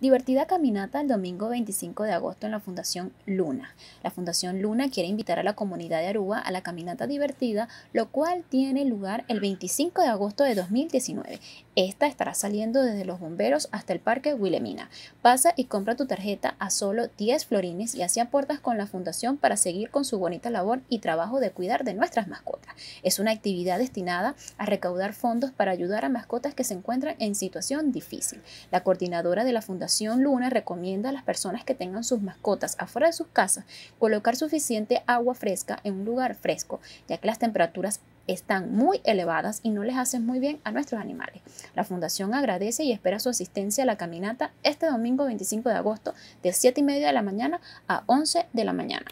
Divertida caminata el domingo 25 de agosto en la Fundación Luna. La Fundación Luna quiere invitar a la comunidad de Aruba a la caminata divertida, lo cual tiene lugar el 25 de agosto de 2019. Esta estará saliendo desde los bomberos hasta el Parque Wilhelmina. Pasa y compra tu tarjeta a solo 10 florines y así aportas con la Fundación para seguir con su bonita labor y trabajo de cuidar de nuestras mascotas. Es una actividad destinada a recaudar fondos para ayudar a mascotas que se encuentran en situación difícil. La coordinadora de la Fundación Luna recomienda a las personas que tengan sus mascotas afuera de sus casas colocar suficiente agua fresca en un lugar fresco, ya que las temperaturas están muy elevadas y no les hacen muy bien a nuestros animales. La Fundación agradece y espera su asistencia a la caminata este domingo 25 de agosto de 7 y media de la mañana a 11 de la mañana.